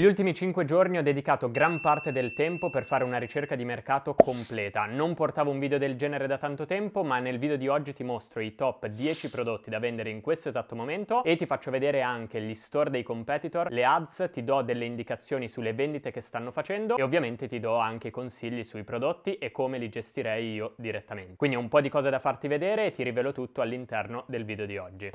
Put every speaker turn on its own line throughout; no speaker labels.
Negli ultimi 5 giorni ho dedicato gran parte del tempo per fare una ricerca di mercato completa. Non portavo un video del genere da tanto tempo, ma nel video di oggi ti mostro i top 10 prodotti da vendere in questo esatto momento e ti faccio vedere anche gli store dei competitor, le ads, ti do delle indicazioni sulle vendite che stanno facendo e ovviamente ti do anche consigli sui prodotti e come li gestirei io direttamente. Quindi ho un po' di cose da farti vedere e ti rivelo tutto all'interno del video di oggi.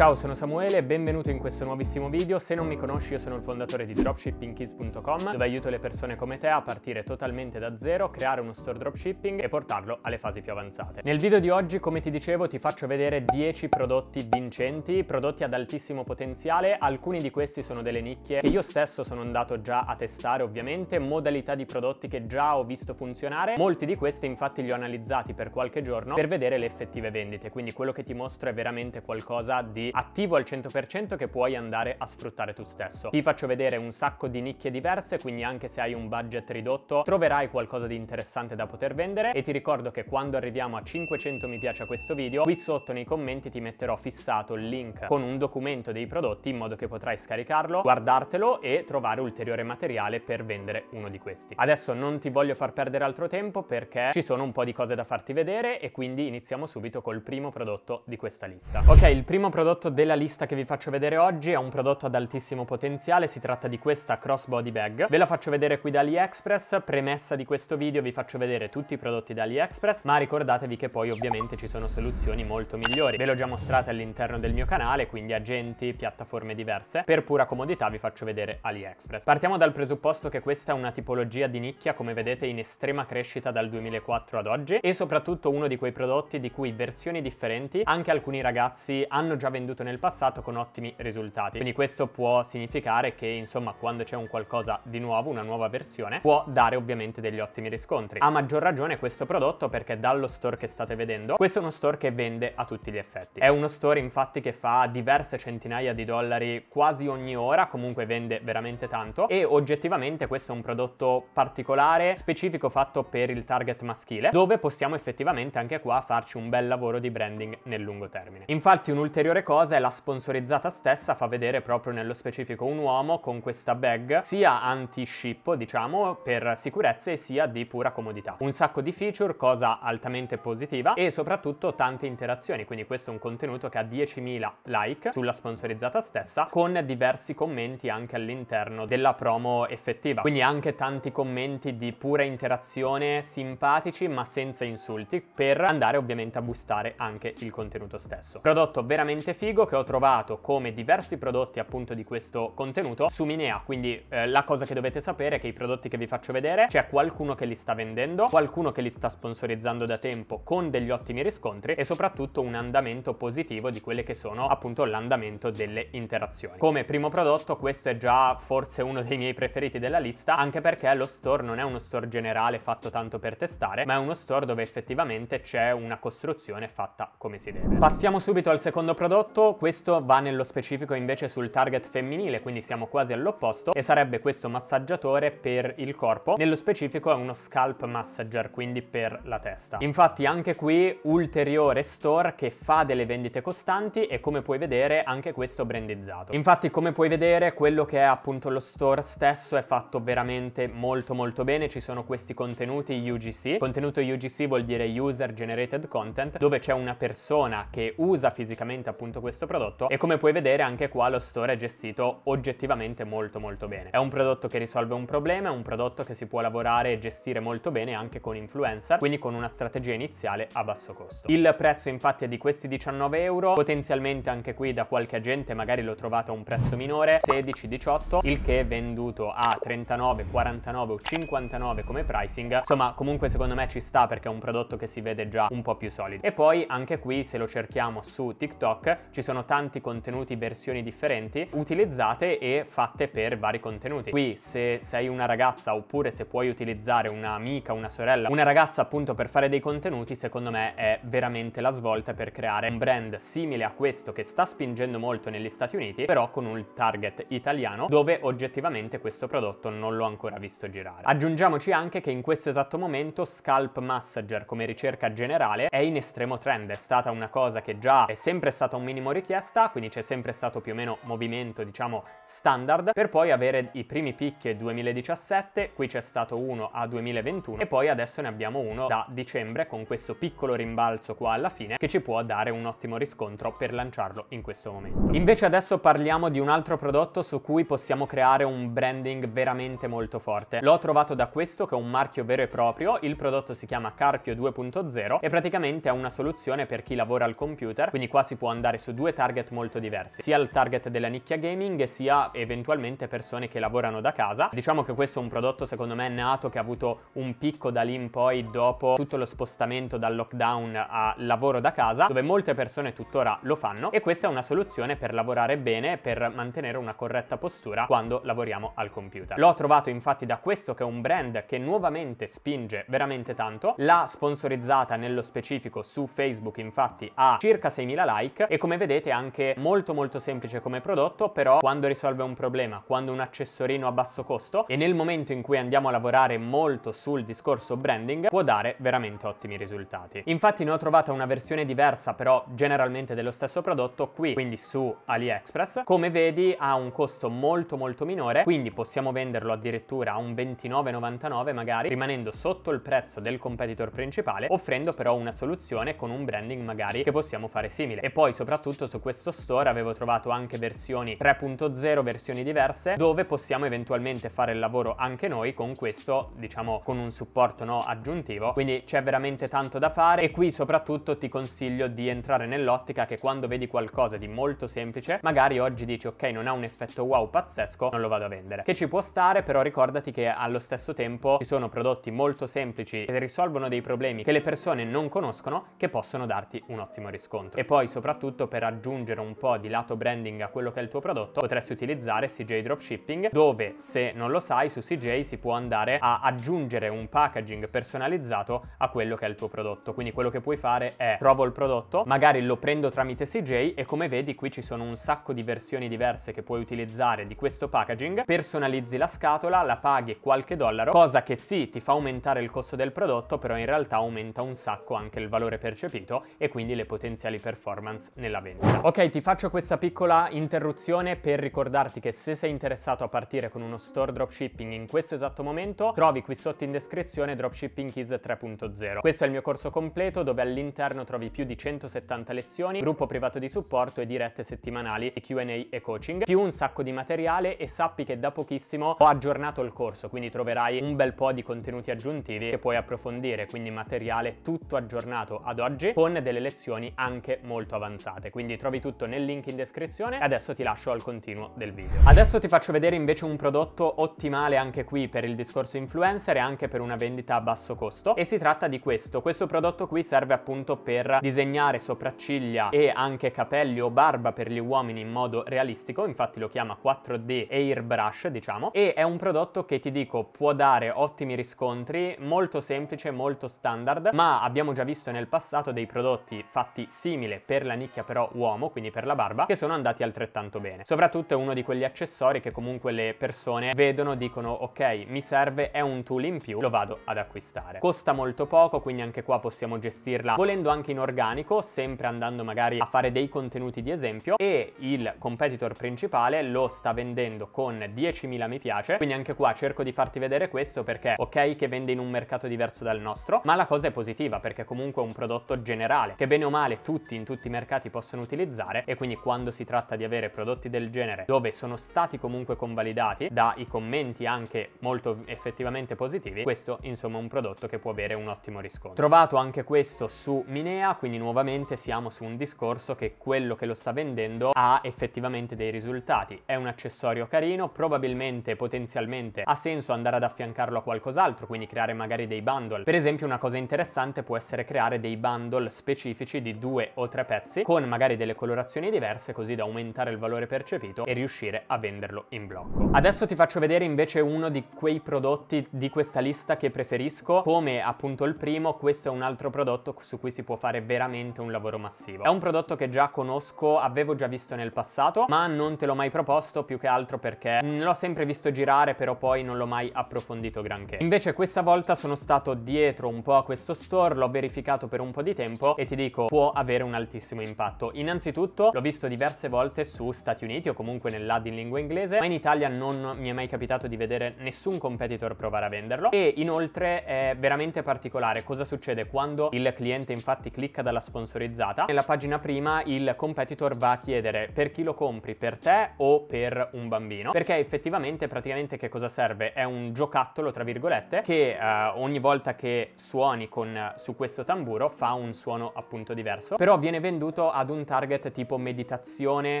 Ciao, sono Samuele e benvenuto in questo nuovissimo video. Se non mi conosci, io sono il fondatore di dropshippingkeys.com, dove aiuto le persone come te a partire totalmente da zero, creare uno store dropshipping e portarlo alle fasi più avanzate. Nel video di oggi, come ti dicevo, ti faccio vedere 10 prodotti vincenti, prodotti ad altissimo potenziale. Alcuni di questi sono delle nicchie che io stesso sono andato già a testare, ovviamente, modalità di prodotti che già ho visto funzionare. Molti di questi infatti li ho analizzati per qualche giorno per vedere le effettive vendite, quindi quello che ti mostro è veramente qualcosa di attivo al 100% che puoi andare a sfruttare tu stesso. Ti faccio vedere un sacco di nicchie diverse, quindi anche se hai un budget ridotto troverai qualcosa di interessante da poter vendere e ti ricordo che quando arriviamo a 500 mi piace a questo video, qui sotto nei commenti ti metterò fissato il link con un documento dei prodotti in modo che potrai scaricarlo, guardartelo e trovare ulteriore materiale per vendere uno di questi. Adesso non ti voglio far perdere altro tempo perché ci sono un po' di cose da farti vedere e quindi iniziamo subito col primo prodotto di questa lista. Ok, il primo prodotto prodotto della lista che vi faccio vedere oggi è un prodotto ad altissimo potenziale, si tratta di questa crossbody bag. Ve la faccio vedere qui da AliExpress, premessa di questo video vi faccio vedere tutti i prodotti da AliExpress, ma ricordatevi che poi ovviamente ci sono soluzioni molto migliori. Ve l'ho già mostrata all'interno del mio canale, quindi agenti, piattaforme diverse. Per pura comodità vi faccio vedere AliExpress. Partiamo dal presupposto che questa è una tipologia di nicchia, come vedete, in estrema crescita dal 2004 ad oggi e soprattutto uno di quei prodotti di cui versioni differenti anche alcuni ragazzi hanno già venduto venduto nel passato con ottimi risultati. Quindi questo può significare che insomma quando c'è un qualcosa di nuovo, una nuova versione, può dare ovviamente degli ottimi riscontri. A maggior ragione questo prodotto perché dallo store che state vedendo, questo è uno store che vende a tutti gli effetti. È uno store infatti che fa diverse centinaia di dollari quasi ogni ora, comunque vende veramente tanto e oggettivamente questo è un prodotto particolare, specifico fatto per il target maschile, dove possiamo effettivamente anche qua farci un bel lavoro di branding nel lungo termine. Infatti un ulteriore cosa è la sponsorizzata stessa, fa vedere proprio nello specifico un uomo con questa bag sia anti-ship, diciamo, per sicurezza e sia di pura comodità. Un sacco di feature, cosa altamente positiva e soprattutto tante interazioni, quindi questo è un contenuto che ha 10.000 like sulla sponsorizzata stessa con diversi commenti anche all'interno della promo effettiva. Quindi anche tanti commenti di pura interazione, simpatici ma senza insulti per andare ovviamente a boostare anche il contenuto stesso. Prodotto veramente figo che ho trovato come diversi prodotti appunto di questo contenuto su Minea, quindi eh, la cosa che dovete sapere è che i prodotti che vi faccio vedere c'è qualcuno che li sta vendendo, qualcuno che li sta sponsorizzando da tempo con degli ottimi riscontri e soprattutto un andamento positivo di quelle che sono appunto l'andamento delle interazioni. Come primo prodotto questo è già forse uno dei miei preferiti della lista anche perché lo store non è uno store generale fatto tanto per testare ma è uno store dove effettivamente c'è una costruzione fatta come si deve. Passiamo subito al secondo prodotto 18, questo va nello specifico invece sul target femminile, quindi siamo quasi all'opposto, e sarebbe questo massaggiatore per il corpo, nello specifico è uno scalp massager, quindi per la testa. Infatti anche qui ulteriore store che fa delle vendite costanti e come puoi vedere anche questo brandizzato. Infatti come puoi vedere quello che è appunto lo store stesso è fatto veramente molto molto bene, ci sono questi contenuti UGC, contenuto UGC vuol dire User Generated Content, dove c'è una persona che usa fisicamente appunto molto questo prodotto e come puoi vedere anche qua lo store è gestito oggettivamente molto molto bene. È un prodotto che risolve un problema, è un prodotto che si può lavorare e gestire molto bene anche con influencer, quindi con una strategia iniziale a basso costo. Il prezzo infatti è di questi 19 euro, potenzialmente anche qui da qualche agente magari l'ho trovate a un prezzo minore, 16-18, il che è venduto a 39, 49 o 59 come pricing, insomma comunque secondo me ci sta perché è un prodotto che si vede già un po' più solido. E poi anche qui se lo cerchiamo su TikTok ci sono tanti contenuti, versioni differenti utilizzate e fatte per vari contenuti. Qui se sei una ragazza oppure se puoi utilizzare un'amica, una sorella, una ragazza appunto per fare dei contenuti, secondo me è veramente la svolta per creare un brand simile a questo che sta spingendo molto negli Stati Uniti, però con un target italiano dove oggettivamente questo prodotto non l'ho ancora visto girare. Aggiungiamoci anche che in questo esatto momento Scalp Massager come ricerca generale è in estremo trend, è stata una cosa che già è sempre stata un minimo minimo richiesta, quindi c'è sempre stato più o meno movimento, diciamo, standard, per poi avere i primi picchi 2017, qui c'è stato uno a 2021 e poi adesso ne abbiamo uno da dicembre con questo piccolo rimbalzo qua alla fine che ci può dare un ottimo riscontro per lanciarlo in questo momento. Invece adesso parliamo di un altro prodotto su cui possiamo creare un branding veramente molto forte. L'ho trovato da questo che è un marchio vero e proprio, il prodotto si chiama Carpio 2.0 e praticamente è una soluzione per chi lavora al computer, quindi qua si può andare su su due target molto diversi, sia il target della nicchia gaming sia eventualmente persone che lavorano da casa. Diciamo che questo è un prodotto secondo me nato che ha avuto un picco da lì in poi dopo tutto lo spostamento dal lockdown a lavoro da casa, dove molte persone tuttora lo fanno e questa è una soluzione per lavorare bene, per mantenere una corretta postura quando lavoriamo al computer. L'ho trovato infatti da questo che è un brand che nuovamente spinge veramente tanto, l'ha sponsorizzata nello specifico su Facebook infatti ha circa 6.000 like e come vedete anche molto molto semplice come prodotto, però quando risolve un problema, quando un accessorino a basso costo e nel momento in cui andiamo a lavorare molto sul discorso branding può dare veramente ottimi risultati. Infatti ne ho trovata una versione diversa però generalmente dello stesso prodotto qui, quindi su AliExpress. Come vedi ha un costo molto molto minore, quindi possiamo venderlo addirittura a un 29,99 magari, rimanendo sotto il prezzo del competitor principale, offrendo però una soluzione con un branding magari che possiamo fare simile. E poi soprattutto soprattutto su questo store avevo trovato anche versioni 3.0, versioni diverse, dove possiamo eventualmente fare il lavoro anche noi con questo, diciamo con un supporto no, aggiuntivo, quindi c'è veramente tanto da fare e qui soprattutto ti consiglio di entrare nell'ottica che quando vedi qualcosa di molto semplice, magari oggi dici ok non ha un effetto wow pazzesco, non lo vado a vendere, che ci può stare però ricordati che allo stesso tempo ci sono prodotti molto semplici che risolvono dei problemi che le persone non conoscono che possono darti un ottimo riscontro e poi soprattutto per aggiungere un po' di lato branding a quello che è il tuo prodotto, potresti utilizzare CJ Dropshipping, dove se non lo sai su CJ si può andare a aggiungere un packaging personalizzato a quello che è il tuo prodotto. Quindi quello che puoi fare è trovo il prodotto, magari lo prendo tramite CJ e come vedi qui ci sono un sacco di versioni diverse che puoi utilizzare di questo packaging, personalizzi la scatola, la paghi qualche dollaro, cosa che sì ti fa aumentare il costo del prodotto, però in realtà aumenta un sacco anche il valore percepito e quindi le potenziali performance nella della vendita. Ok, ti faccio questa piccola interruzione per ricordarti che se sei interessato a partire con uno store dropshipping in questo esatto momento, trovi qui sotto in descrizione Dropshipping Keys 3.0. Questo è il mio corso completo dove all'interno trovi più di 170 lezioni, gruppo privato di supporto e dirette settimanali e Q&A e coaching, più un sacco di materiale e sappi che da pochissimo ho aggiornato il corso, quindi troverai un bel po' di contenuti aggiuntivi che puoi approfondire, quindi materiale tutto aggiornato ad oggi con delle lezioni anche molto avanzate quindi trovi tutto nel link in descrizione. Adesso ti lascio al continuo del video. Adesso ti faccio vedere invece un prodotto ottimale anche qui per il discorso influencer e anche per una vendita a basso costo e si tratta di questo. Questo prodotto qui serve appunto per disegnare sopracciglia e anche capelli o barba per gli uomini in modo realistico, infatti lo chiama 4D Airbrush diciamo e è un prodotto che ti dico può dare ottimi riscontri, molto semplice, molto standard, ma abbiamo già visto nel passato dei prodotti fatti simile per la nicchia però però uomo, quindi per la barba, che sono andati altrettanto bene. Soprattutto è uno di quegli accessori che comunque le persone vedono, dicono ok, mi serve, è un tool in più, lo vado ad acquistare. Costa molto poco, quindi anche qua possiamo gestirla volendo anche in organico, sempre andando magari a fare dei contenuti di esempio e il competitor principale lo sta vendendo con 10.000 mi piace, quindi anche qua cerco di farti vedere questo perché ok che vende in un mercato diverso dal nostro, ma la cosa è positiva perché comunque è un prodotto generale che bene o male tutti in tutti i mercati possono possono utilizzare e quindi quando si tratta di avere prodotti del genere dove sono stati comunque convalidati dai commenti anche molto effettivamente positivi, questo insomma è un prodotto che può avere un ottimo riscontro. Trovato anche questo su Minea, quindi nuovamente siamo su un discorso che quello che lo sta vendendo ha effettivamente dei risultati. È un accessorio carino, probabilmente, potenzialmente ha senso andare ad affiancarlo a qualcos'altro, quindi creare magari dei bundle. Per esempio una cosa interessante può essere creare dei bundle specifici di due o tre pezzi con magari magari delle colorazioni diverse così da aumentare il valore percepito e riuscire a venderlo in blocco. Adesso ti faccio vedere invece uno di quei prodotti di questa lista che preferisco, come appunto il primo, questo è un altro prodotto su cui si può fare veramente un lavoro massivo. È un prodotto che già conosco, avevo già visto nel passato, ma non te l'ho mai proposto più che altro perché mm, l'ho sempre visto girare, però poi non l'ho mai approfondito granché. Invece questa volta sono stato dietro un po' a questo store, l'ho verificato per un po' di tempo e ti dico può avere un altissimo impatto. Innanzitutto l'ho visto diverse volte su Stati Uniti o comunque nell'ad in lingua inglese, ma in Italia non mi è mai capitato di vedere nessun competitor provare a venderlo e inoltre è veramente particolare cosa succede quando il cliente infatti clicca dalla sponsorizzata. Nella pagina prima il competitor va a chiedere per chi lo compri, per te o per un bambino, perché effettivamente praticamente che cosa serve? È un giocattolo tra virgolette che eh, ogni volta che suoni con, su questo tamburo fa un suono appunto diverso, però viene venduto ad ad un target tipo meditazione,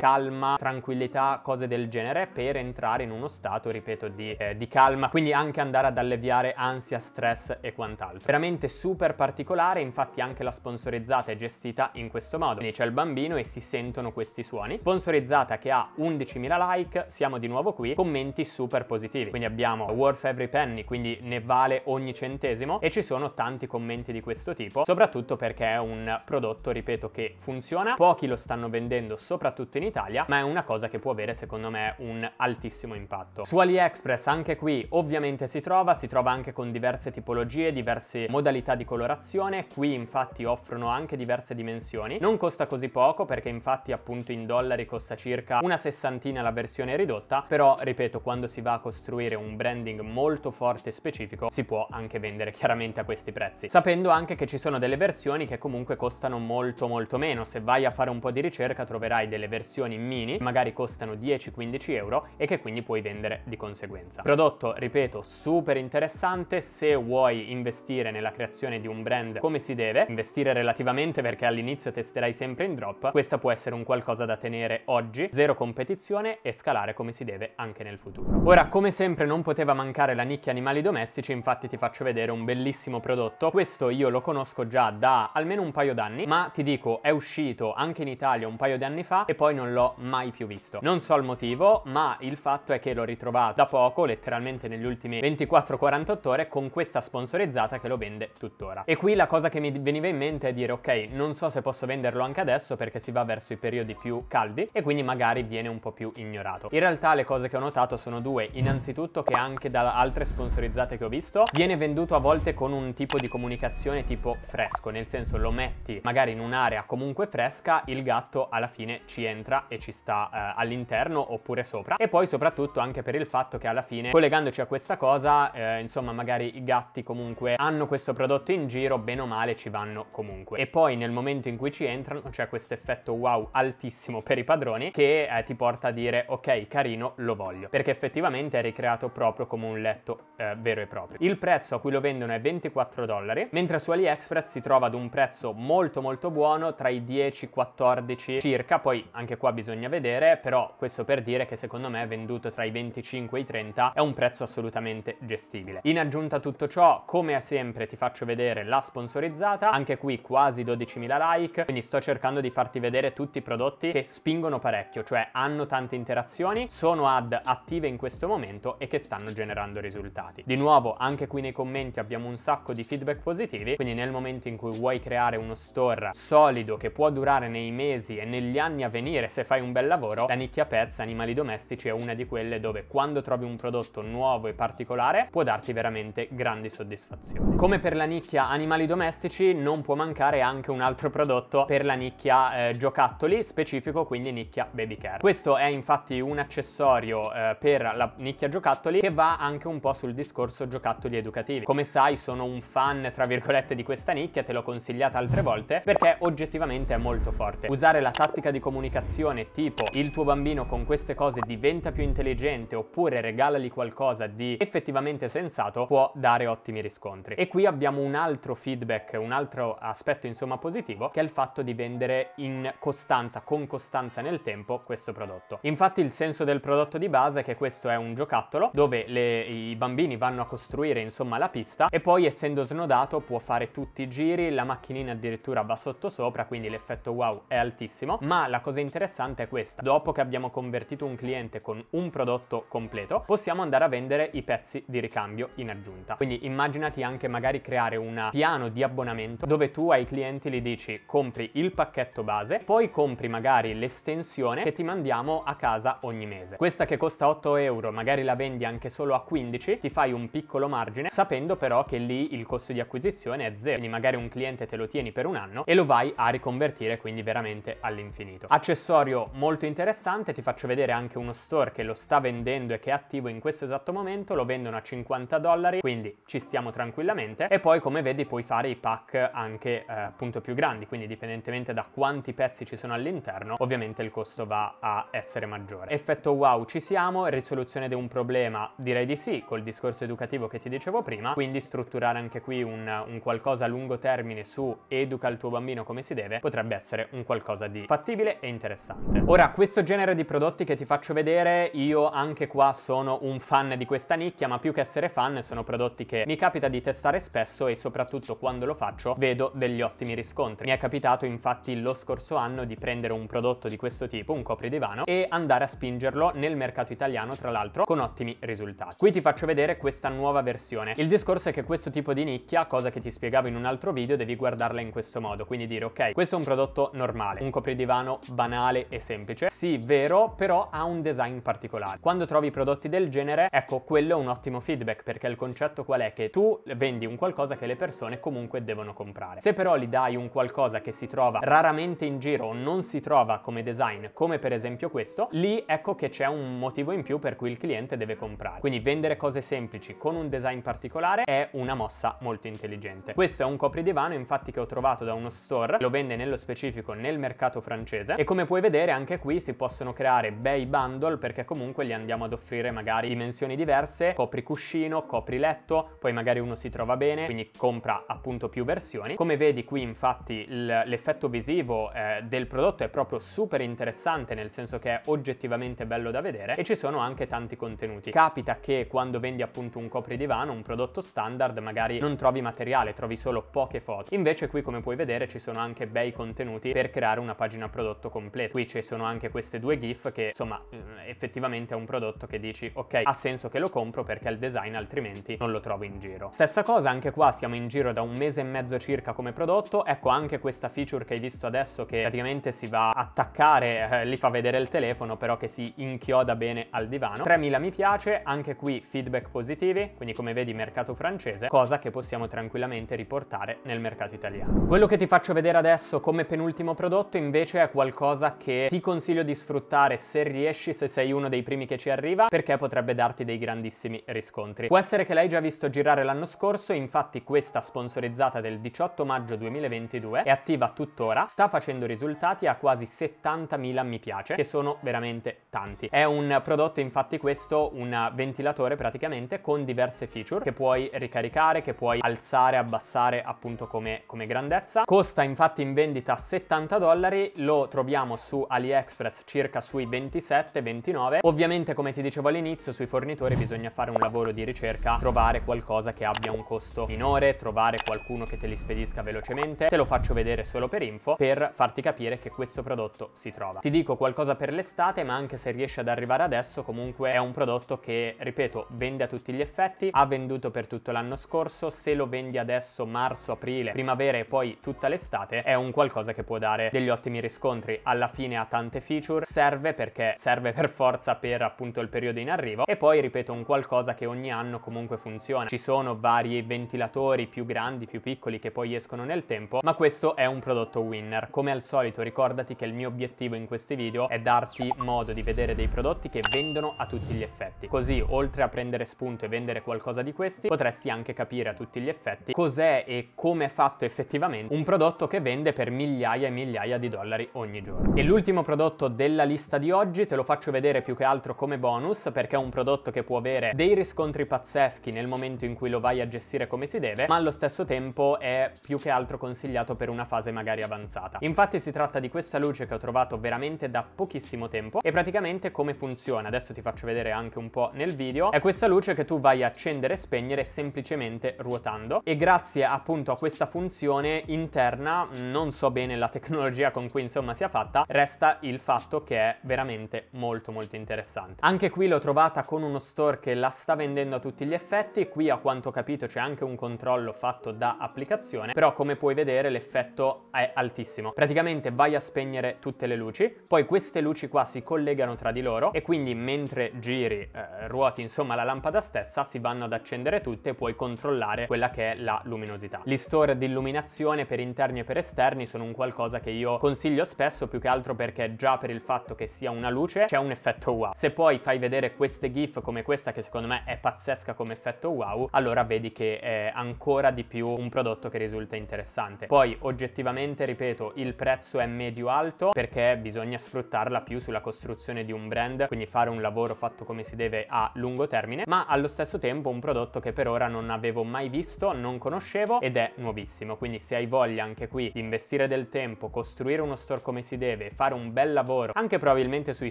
calma, tranquillità, cose del genere per entrare in uno stato, ripeto, di, eh, di calma, quindi anche andare ad alleviare ansia, stress e quant'altro. Veramente super particolare, infatti anche la sponsorizzata è gestita in questo modo, quindi c'è il bambino e si sentono questi suoni. Sponsorizzata che ha 11.000 like, siamo di nuovo qui, commenti super positivi, quindi abbiamo worth every penny, quindi ne vale ogni centesimo e ci sono tanti commenti di questo tipo, soprattutto perché è un prodotto, ripeto, che funziona pochi lo stanno vendendo, soprattutto in Italia, ma è una cosa che può avere secondo me un altissimo impatto. Su AliExpress anche qui ovviamente si trova, si trova anche con diverse tipologie, diverse modalità di colorazione, qui infatti offrono anche diverse dimensioni, non costa così poco perché infatti appunto in dollari costa circa una sessantina la versione ridotta, però ripeto quando si va a costruire un branding molto forte e specifico si può anche vendere chiaramente a questi prezzi, sapendo anche che ci sono delle versioni che comunque costano molto molto meno, se vai a a fare un po' di ricerca troverai delle versioni mini, magari costano 10-15 euro e che quindi puoi vendere di conseguenza. Prodotto, ripeto, super interessante se vuoi investire nella creazione di un brand come si deve, investire relativamente perché all'inizio testerai sempre in drop, questa può essere un qualcosa da tenere oggi, zero competizione e scalare come si deve anche nel futuro. Ora, come sempre non poteva mancare la nicchia animali domestici, infatti ti faccio vedere un bellissimo prodotto. Questo io lo conosco già da almeno un paio d'anni, ma ti dico è uscito anche in Italia un paio di anni fa e poi non l'ho mai più visto. Non so il motivo, ma il fatto è che l'ho ritrovato da poco, letteralmente negli ultimi 24-48 ore, con questa sponsorizzata che lo vende tuttora. E qui la cosa che mi veniva in mente è dire, ok, non so se posso venderlo anche adesso perché si va verso i periodi più caldi e quindi magari viene un po' più ignorato. In realtà le cose che ho notato sono due. Innanzitutto che anche da altre sponsorizzate che ho visto viene venduto a volte con un tipo di comunicazione tipo fresco, nel senso lo metti magari in un'area comunque fresca bocca il gatto alla fine ci entra e ci sta eh, all'interno oppure sopra e poi soprattutto anche per il fatto che alla fine collegandoci a questa cosa eh, insomma magari i gatti comunque hanno questo prodotto in giro bene o male ci vanno comunque e poi nel momento in cui ci entrano c'è questo effetto wow altissimo per i padroni che eh, ti porta a dire ok carino lo voglio perché effettivamente è ricreato proprio come un letto eh, vero e proprio il prezzo a cui lo vendono è 24 dollari mentre su AliExpress si trova ad un prezzo molto molto buono tra i 10 e 14 14 circa, poi anche qua bisogna vedere, però questo per dire che secondo me venduto tra i 25 e i 30 è un prezzo assolutamente gestibile. In aggiunta a tutto ciò, come sempre ti faccio vedere la sponsorizzata, anche qui quasi 12.000 like, quindi sto cercando di farti vedere tutti i prodotti che spingono parecchio, cioè hanno tante interazioni, sono ad attive in questo momento e che stanno generando risultati. Di nuovo, anche qui nei commenti abbiamo un sacco di feedback positivi, quindi nel momento in cui vuoi creare uno store solido che può durare nei mesi e negli anni a venire se fai un bel lavoro, la nicchia pets animali domestici è una di quelle dove quando trovi un prodotto nuovo e particolare può darti veramente grandi soddisfazioni. Come per la nicchia animali domestici non può mancare anche un altro prodotto per la nicchia eh, giocattoli, specifico quindi nicchia baby care. Questo è infatti un accessorio eh, per la nicchia giocattoli che va anche un po' sul discorso giocattoli educativi. Come sai sono un fan tra virgolette di questa nicchia, te l'ho consigliata altre volte perché oggettivamente è molto forte forte. Usare la tattica di comunicazione tipo il tuo bambino con queste cose diventa più intelligente oppure regalali qualcosa di effettivamente sensato può dare ottimi riscontri. E qui abbiamo un altro feedback, un altro aspetto insomma positivo che è il fatto di vendere in costanza, con costanza nel tempo questo prodotto. Infatti il senso del prodotto di base è che questo è un giocattolo dove le, i bambini vanno a costruire insomma la pista e poi essendo snodato può fare tutti i giri, la macchinina addirittura va sotto sopra quindi l'effetto wow è altissimo, ma la cosa interessante è questa. Dopo che abbiamo convertito un cliente con un prodotto completo, possiamo andare a vendere i pezzi di ricambio in aggiunta. Quindi immaginati anche magari creare un piano di abbonamento dove tu ai clienti li dici compri il pacchetto base, poi compri magari l'estensione che ti mandiamo a casa ogni mese. Questa che costa 8 euro, magari la vendi anche solo a 15, ti fai un piccolo margine sapendo però che lì il costo di acquisizione è zero. Quindi magari un cliente te lo tieni per un anno e lo vai a riconvertire quindi quindi veramente all'infinito. Accessorio molto interessante, ti faccio vedere anche uno store che lo sta vendendo e che è attivo in questo esatto momento, lo vendono a 50 dollari, quindi ci stiamo tranquillamente. E poi come vedi puoi fare i pack anche eh, appunto più grandi, quindi dipendentemente da quanti pezzi ci sono all'interno, ovviamente il costo va a essere maggiore. Effetto wow ci siamo, risoluzione di un problema direi di sì, col discorso educativo che ti dicevo prima, quindi strutturare anche qui un, un qualcosa a lungo termine su educa il tuo bambino come si deve potrebbe essere essere un qualcosa di fattibile e interessante. Ora, questo genere di prodotti che ti faccio vedere, io anche qua sono un fan di questa nicchia, ma più che essere fan sono prodotti che mi capita di testare spesso e soprattutto quando lo faccio vedo degli ottimi riscontri. Mi è capitato infatti lo scorso anno di prendere un prodotto di questo tipo, un copridivano, e andare a spingerlo nel mercato italiano, tra l'altro, con ottimi risultati. Qui ti faccio vedere questa nuova versione. Il discorso è che questo tipo di nicchia, cosa che ti spiegavo in un altro video, devi guardarla in questo modo, quindi dire ok, questo è un prodotto normale, un copridivano banale e semplice. Sì, vero, però ha un design particolare. Quando trovi prodotti del genere, ecco, quello è un ottimo feedback perché il concetto qual è? Che tu vendi un qualcosa che le persone comunque devono comprare. Se però gli dai un qualcosa che si trova raramente in giro o non si trova come design, come per esempio questo, lì ecco che c'è un motivo in più per cui il cliente deve comprare. Quindi vendere cose semplici con un design particolare è una mossa molto intelligente. Questo è un copridivano infatti che ho trovato da uno store, lo vende nello specifico strategico nel mercato francese e come puoi vedere anche qui si possono creare bei bundle perché comunque li andiamo ad offrire magari dimensioni diverse, copri cuscino, copri letto, poi magari uno si trova bene, quindi compra appunto più versioni. Come vedi qui infatti l'effetto visivo eh, del prodotto è proprio super interessante nel senso che è oggettivamente bello da vedere e ci sono anche tanti contenuti. Capita che quando vendi appunto un copridivano, un prodotto standard, magari non trovi materiale, trovi solo poche foto. Invece qui come puoi vedere ci sono anche bei contenuti per creare una pagina prodotto completa. Qui ci sono anche queste due GIF che insomma mm, effettivamente è un prodotto che dici ok ha senso che lo compro perché è il design altrimenti non lo trovo in giro. Stessa cosa anche qua siamo in giro da un mese e mezzo circa come prodotto, ecco anche questa feature che hai visto adesso che praticamente si va a attaccare, eh, li fa vedere il telefono però che si inchioda bene al divano. 3000 mi piace, anche qui feedback positivi, quindi come vedi mercato francese, cosa che possiamo tranquillamente riportare nel mercato italiano. Quello che ti faccio vedere adesso come penultimo ultimo prodotto invece è qualcosa che ti consiglio di sfruttare se riesci, se sei uno dei primi che ci arriva, perché potrebbe darti dei grandissimi riscontri. Può essere che l'hai già visto girare l'anno scorso, infatti questa sponsorizzata del 18 maggio 2022 è attiva tuttora, sta facendo risultati a quasi 70.000 mi piace, che sono veramente tanti. È un prodotto infatti questo, un ventilatore praticamente con diverse feature che puoi ricaricare, che puoi alzare, abbassare appunto come, come grandezza. Costa infatti in vendita 70 70 dollari, lo troviamo su AliExpress circa sui 27-29. Ovviamente come ti dicevo all'inizio sui fornitori bisogna fare un lavoro di ricerca, trovare qualcosa che abbia un costo minore, trovare qualcuno che te li spedisca velocemente, te lo faccio vedere solo per info per farti capire che questo prodotto si trova. Ti dico qualcosa per l'estate ma anche se riesci ad arrivare adesso comunque è un prodotto che ripeto vende a tutti gli effetti, ha venduto per tutto l'anno scorso, se lo vendi adesso marzo, aprile, primavera e poi tutta l'estate è un qualcosa che può dare degli ottimi riscontri. Alla fine ha tante feature, serve perché serve per forza per appunto il periodo in arrivo e poi ripeto un qualcosa che ogni anno comunque funziona. Ci sono vari ventilatori più grandi, più piccoli che poi escono nel tempo, ma questo è un prodotto winner. Come al solito ricordati che il mio obiettivo in questi video è darti modo di vedere dei prodotti che vendono a tutti gli effetti. Così oltre a prendere spunto e vendere qualcosa di questi potresti anche capire a tutti gli effetti cos'è e come è fatto effettivamente un prodotto che vende per migliaia migliaia e migliaia di dollari ogni giorno. E l'ultimo prodotto della lista di oggi te lo faccio vedere più che altro come bonus perché è un prodotto che può avere dei riscontri pazzeschi nel momento in cui lo vai a gestire come si deve, ma allo stesso tempo è più che altro consigliato per una fase magari avanzata. Infatti si tratta di questa luce che ho trovato veramente da pochissimo tempo e praticamente come funziona, adesso ti faccio vedere anche un po' nel video, è questa luce che tu vai a accendere e spegnere semplicemente ruotando e grazie appunto a questa funzione interna non so bene la tecnologia con cui insomma sia fatta, resta il fatto che è veramente molto molto interessante. Anche qui l'ho trovata con uno store che la sta vendendo a tutti gli effetti, qui a quanto ho capito c'è anche un controllo fatto da applicazione, però come puoi vedere l'effetto è altissimo. Praticamente vai a spegnere tutte le luci, poi queste luci qua si collegano tra di loro e quindi mentre giri, eh, ruoti insomma la lampada stessa, si vanno ad accendere tutte e puoi controllare quella che è la luminosità. Gli store di illuminazione per interni e per esterni sono un qualcosa cosa che io consiglio spesso più che altro perché già per il fatto che sia una luce c'è un effetto wow. Se poi fai vedere queste GIF come questa che secondo me è pazzesca come effetto wow, allora vedi che è ancora di più un prodotto che risulta interessante. Poi oggettivamente, ripeto, il prezzo è medio alto perché bisogna sfruttarla più sulla costruzione di un brand, quindi fare un lavoro fatto come si deve a lungo termine, ma allo stesso tempo un prodotto che per ora non avevo mai visto, non conoscevo ed è nuovissimo. Quindi se hai voglia anche qui di investire del tempo tempo, costruire uno store come si deve, fare un bel lavoro, anche probabilmente sui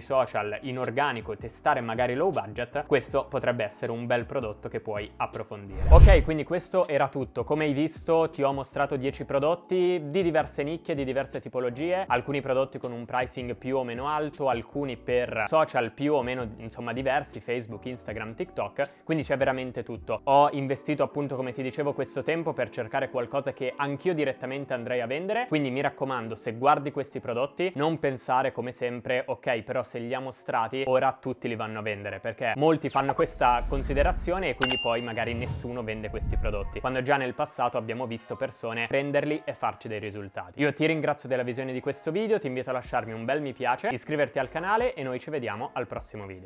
social, in organico, testare magari low budget, questo potrebbe essere un bel prodotto che puoi approfondire. Ok, quindi questo era tutto. Come hai visto ti ho mostrato 10 prodotti di diverse nicchie, di diverse tipologie, alcuni prodotti con un pricing più o meno alto, alcuni per social più o meno insomma diversi, Facebook, Instagram, TikTok, quindi c'è veramente tutto. Ho investito appunto come ti dicevo questo tempo per cercare qualcosa che anch'io direttamente andrei a vendere, quindi mi raccomando raccomando, se guardi questi prodotti, non pensare come sempre, ok, però se li ha mostrati, ora tutti li vanno a vendere, perché molti fanno questa considerazione e quindi poi magari nessuno vende questi prodotti, quando già nel passato abbiamo visto persone prenderli e farci dei risultati. Io ti ringrazio della visione di questo video, ti invito a lasciarmi un bel mi piace, iscriverti al canale e noi ci vediamo al prossimo video.